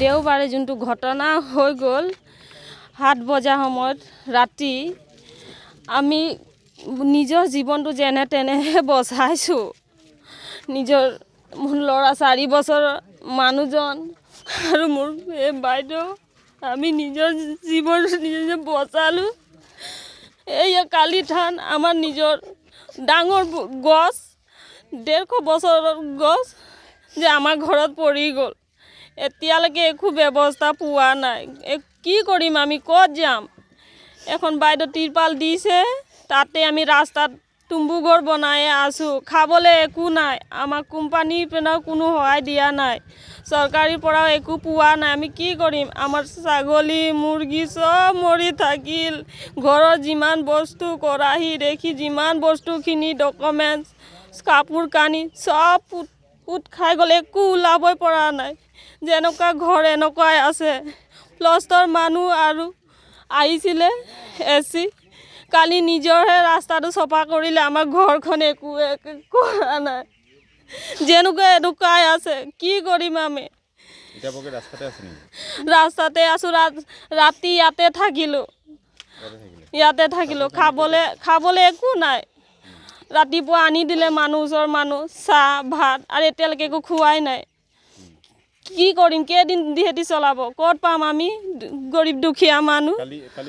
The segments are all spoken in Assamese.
দেওবাৰে যোনটো ঘটনা হৈ গ'ল সাত বজাৰ সময়ত ৰাতি আমি নিজৰ জীৱনটো যেনে তেনেহে বচাইছোঁ নিজৰ মোৰ ল'ৰা চাৰি বছৰৰ মানুহজন আৰু মোৰ এই বাইদেউ আমি নিজৰ জীৱন নিজে নিজে বচালোঁ এই কালি থান আমাৰ নিজৰ ডাঙৰ গছ ডেৰশ বছৰৰ গছ যে আমাৰ ঘৰত পৰি গ'ল এতিয়ালৈকে একো ব্যৱস্থা পোৱা নাই কি কৰিম আমি ক'ত যাম এখন বাইদেউ তিৰপাল দিছে তাতে আমি ৰাস্তাত তুম্বুঘৰ বনাই আছোঁ খাবলৈ একো নাই আমাক কোম্পানীৰ পিনেও কোনো সহায় দিয়া নাই চৰকাৰীৰ পৰাও একো পোৱা নাই আমি কি কৰিম আমাৰ ছাগলী মুৰ্গী চব মৰি থাকিল ঘৰৰ যিমান বস্তু কৰাহী দেখি যিমান বস্তুখিনি ডকুমেণ্টছ কাপোৰ কানি চব পোট পোট খাই গ'ল একো ওলাবই পৰা নাই যে এনেকুৱা ঘৰ এনেকুৱাই আছে প্লাষ্টৰ মানুহ আৰু আহিছিলে এ চি কালি নিজৰহে ৰাস্তাটো চফা কৰিলে আমাৰ ঘৰখন একো একো কৰা নাই যেনেকুৱা এনেকুৱাই আছে কি কৰিম আমি ৰাস্তাতে আছোঁ ৰাতি ইয়াতে থাকিলোঁ ইয়াতে থাকিলোঁ খাবলৈ খাবলৈ একো নাই ৰাতিপুৱা আনি দিলে মানুহ ওচৰৰ মানুহ চাহ ভাত আৰু এতিয়ালৈকে একো খোৱাই নাই কি কৰিম কেইদিন সিহঁতি চলাব ক'ত পাম আমি গৰীব দুখীয়া মানুহ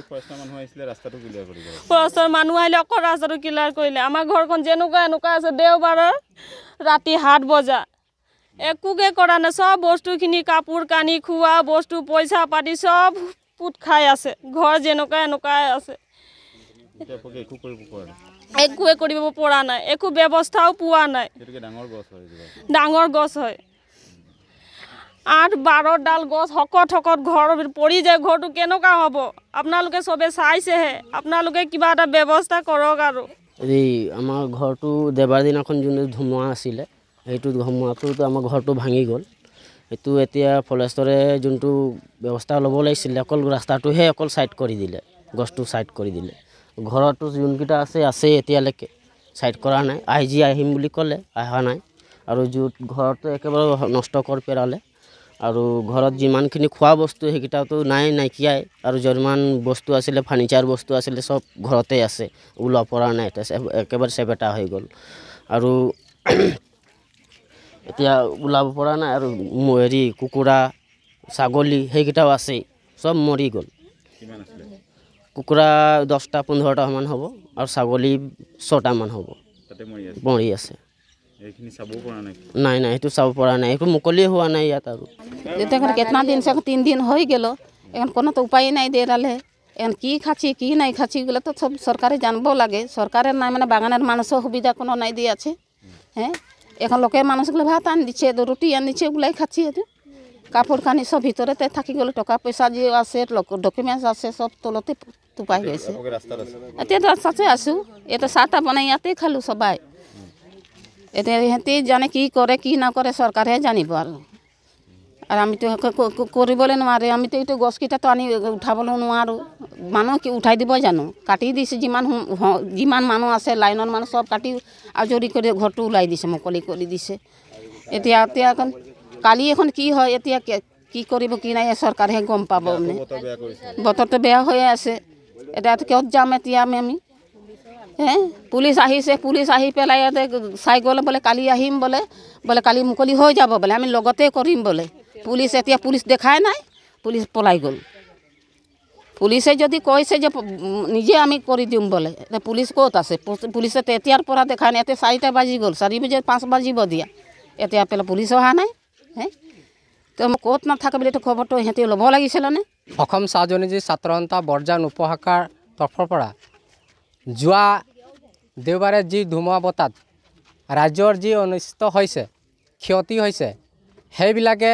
ফৰেষ্টৰ মানুহ আহিলে অকল ৰাস্তাটো ক্লিয়াৰ কৰিলে আমাৰ ঘৰখন যেনেকুৱা এনেকুৱা আছে দেওবাৰৰ ৰাতি সাত বজা একোকে কৰা নাই চব বস্তুখিনি কাপোৰ কানি খোৱা বস্তু পইচা পাতি চব পোট খাই আছে ঘৰ যেনেকুৱা এনেকুৱাই আছে একোৱে কৰিব পৰা নাই একো ব্যৱস্থাও পোৱা নাই ডাঙৰ গছ হয় আঠ বাৰ ডাল গছ শকত শকত ঘৰ পৰি যায় ঘৰটো কেনেকুৱা হ'ব আপোনালোকে চবে চাইছেহে আপোনালোকে কিবা এটা ব্যৱস্থা কৰক আৰু হেৰি আমাৰ ঘৰটো দেৱাৰ দিনাখন যোনটো ধুমুহা আছিলে সেইটো ধুমুহাটোতো আমাৰ ঘৰটো ভাঙি গ'ল সেইটো এতিয়া ফৰেষ্টৰে যোনটো ব্যৱস্থা ল'ব লাগিছিলে অকল ৰাস্তাটোহে অকল ছাইড কৰি দিলে গছটো ছাইড কৰি দিলে ঘৰতো যোনকেইটা আছে আছেই এতিয়ালৈকে ছাইড কৰা নাই আহি যি আহিম বুলি ক'লে অহা নাই আৰু য'ত ঘৰটো একেবাৰে নষ্ট কৰি পেলালে আৰু ঘৰত যিমানখিনি খোৱা বস্তু সেইকেইটাওতো নাই নাইকিয়াই আৰু যিমান বস্তু আছিলে ফাৰ্নিচাৰ বস্তু আছিলে চব ঘৰতে আছে ওলোৱা পৰা নাই একেবাৰে চেপেটা হৈ গ'ল আৰু এতিয়া ওলাব পৰা নাই আৰু হেৰি কুকুৰা ছাগলী সেইকেইটাও আছে চব মৰি গ'ল কুকুৰা দহটা পোন্ধৰটামান হ'ব আৰু ছাগলী ছটামান হ'ব মৰি আছে চাব পৰা নাই নাই নাই সেইটো চাব পৰা নাই একো মুকলি হোৱা নাই ইয়াত আৰু এতিয়া এখন কেতনা দিন এখন তিন দিন হৈ গেল এখন কোনো তো উপায় নাই দিয়ে রালে এখন কি খাচ্ছি কি নাই খাচ্ছি এগুলো তো সব সরকারে জানবো লাগে সরকারের নাই মানে বাগানের মানুষের সুবিধা কোনো নাই দিয়ে আছে হ্যাঁ এখন লোকের মানুষগুলো ভাত আনি দিচ্ছে রুটি আনি দিচ্ছে ওগুলাই খাচ্ছি এটা কাপড় কানি সব ভিতরেতে থাকি গেল টকা পয়সা যে আছে ডকুমেন্টস আছে সব তলতে তুপাই গৈছে এতিয়া আছে আছোঁ এতিয়া চাহ তাহ বনাই ইয়াতেই খালোঁ সবাই এতিয়া সিহঁতি জানে কি কৰে কি নকৰে চৰকাৰেহে জানিব আৰু আৰু আমিতো কৰিবলৈ নোৱাৰি আমিতো এইটো গছকেইটাতো আনি উঠাবলৈ নোৱাৰোঁ মানুহ কি উঠাই দিব জানো কাটি দিছে যিমান যিমান মানুহ আছে লাইনৰ মানুহ চব কাটি আজৰি কৰি ঘৰটো ওলাই দিছে মুকলি কৰি দিছে এতিয়া এতিয়া এখন কালি এখন কি হয় এতিয়া কি কৰিব কি নাই চৰকাৰেহে গম পাব মানে বতৰটো বেয়া হৈয়ে আছে এতিয়া ক'ত যাম এতিয়া আমি আমি পুলিচ আহিছে পুলিচ আহি পেলাই ইয়াতে চাই গ'লে বোলে কালি আহিম বোলে বোলে কালি মুকলি হৈ যাব বোলে আমি লগতে কৰিম বোলে পুলিচ এতিয়া পুলিচ দেখাই নাই পুলিচ পলাই গ'ল পুলিচে যদি কৈছে যে নিজে আমি কৰি দিম বোলে এতিয়া পুলিচ ক'ত আছে পুলিচে তেতিয়াৰ পৰা দেখাই নাই এতিয়া চাৰিটা বাজি গ'ল চাৰি বাজি পাঁচ বাজিব দিয়া এতিয়া পেলাই পুলিচ অহা নাই হে তো মই ক'ত নাথাকে বুলি এইটো খবৰটো সিহঁতি ল'ব লাগিছিলনে অসম চাহজনীজী ছাত্ৰসন্থা বৰজান উপশাখাৰ তৰফৰ পৰা যোৱা দেওবাৰে যি ধুমুহা বতাত ৰাজ্যৰ যি অনিষ্ট হৈছে ক্ষতি হৈছে সেইবিলাকে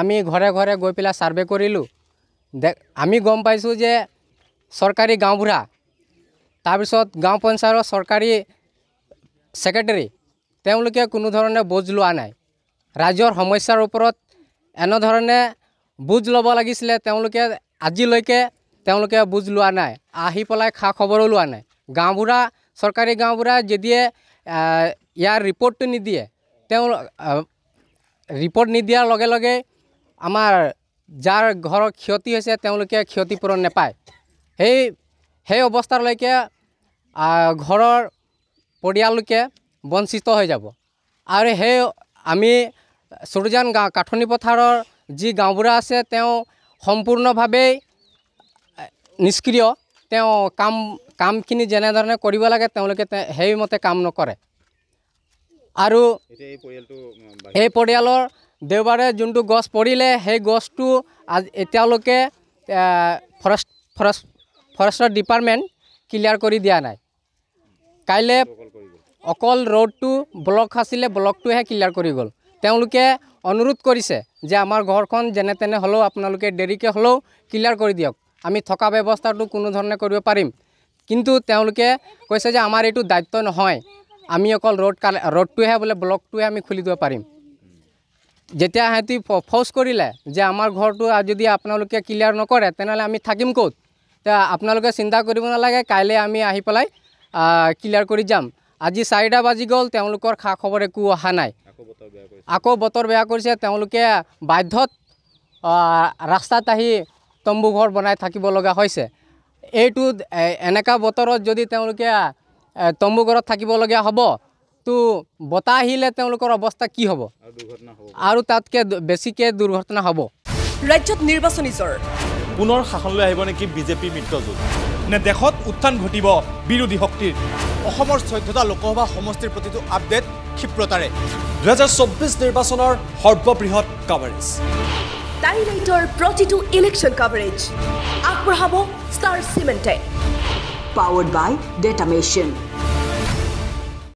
আমি ঘৰে ঘৰে গৈ পেলাই ছাৰ্ভে কৰিলোঁ দে আমি গম পাইছোঁ যে চৰকাৰী গাঁওবুঢ়া তাৰপিছত গাঁও পঞ্চায়তৰ চৰকাৰী ছেক্ৰেটেৰী তেওঁলোকে কোনো ধৰণে বুজ লোৱা নাই ৰাজ্যৰ সমস্যাৰ ওপৰত এনেধৰণে বুজ ল'ব লাগিছিলে তেওঁলোকে আজিলৈকে তেওঁলোকে বুজ লোৱা নাই আহি পেলাই খা খবৰো লোৱা নাই গাঁওবুঢ়া চৰকাৰী গাঁওবুঢ়া যদিয়ে ইয়াৰ ৰিপৰ্টটো নিদিয়ে তেওঁ ৰিপৰ্ট নিদিয়াৰ লগে লগে আমাৰ যাৰ ঘৰৰ ক্ষতি হৈছে তেওঁলোকে ক্ষতিপূৰণ নাপায় সেই সেই অৱস্থালৈকে ঘৰৰ পৰিয়াললৈকে বঞ্চিত হৈ যাব আৰু সেই আমি চুৰজান গাঁও কাঠনি পথাৰৰ যি গাঁওবুঢ়া আছে তেওঁ সম্পূৰ্ণভাৱেই নিষ্ক্ৰিয় তেওঁ কাম কামখিনি যেনেধৰণে কৰিব লাগে তেওঁলোকে সেইমতে কাম নকৰে আৰু এই পৰিয়ালৰ দেওবাৰে যোনটো গছ পৰিলে সেই গছটো আজি এতিয়ালৈকে ফৰেষ্ট ফৰেষ্ট ফৰেষ্টৰ ডিপাৰ্টমেণ্ট ক্লিয়াৰ কৰি দিয়া নাই কাইলৈ অকল ৰ'ডটো ব্লক আছিলে ব্লকটোহে ক্লিয়াৰ কৰি গ'ল তেওঁলোকে অনুৰোধ কৰিছে যে আমাৰ ঘৰখন যেনে তেনে হ'লেও আপোনালোকে দেৰিকৈ হ'লেও ক্লিয়াৰ কৰি দিয়ক আমি থকা ব্যৱস্থাটো কোনো ধৰণে কৰিব পাৰিম কিন্তু তেওঁলোকে কৈছে যে আমাৰ এইটো দায়িত্ব নহয় আমি অকল ৰোড কালে ৰোডটোহে বোলে ব্লকটোহে আমি খুলি দিব পাৰিম যেতিয়া সিহঁতি ফৌজ কৰিলে যে আমাৰ ঘৰটো যদি আপোনালোকে ক্লিয়াৰ নকৰে তেনেহ'লে আমি থাকিম ক'ত আপোনালোকে চিন্তা কৰিব নালাগে কাইলৈ আমি আহি পেলাই ক্লিয়াৰ কৰি যাম আজি চাৰিটা বাজি গ'ল তেওঁলোকৰ খা খবৰ একো অহা নাই আকৌ বতৰ বেয়া কৰিছে তেওঁলোকে বাধ্যত ৰাস্তাত আহি তম্বুঘৰ বনাই থাকিব লগা হৈছে এইটো এনেকা বতৰত যদি তেওঁলোকে তম্বুঘৰত থাকিবলগীয়া হ'ব তো বতাহ আহিলে তেওঁলোকৰ অৱস্থা কি হ'ব আৰু তাতকৈ বেছিকৈ দুৰ্ঘটনা হ'ব ৰাজ্যত নিৰ্বাচনী জ্বৰ পুনৰ শাসন লৈ আহিব নেকি বিজেপি মিত্ৰজোঁট নে দেশত উত্থান ঘটিব বিৰোধী শক্তিৰ অসমৰ চৈধ্যটা লোকসভা সমষ্টিৰ প্ৰতিটো আপডেট ক্ষিপ্ৰতাৰে দুহেজাৰ চৌব্বিছ নিৰ্বাচনৰ সৰ্ববৃহৎ কাভাৰেজ ডাইরেক্টর প্রতিটু ইলেকশন কভারেজ আগ বাড়াবো স্টার সিমেন্টে পাওয়ার্ড বাই ডেটামেশন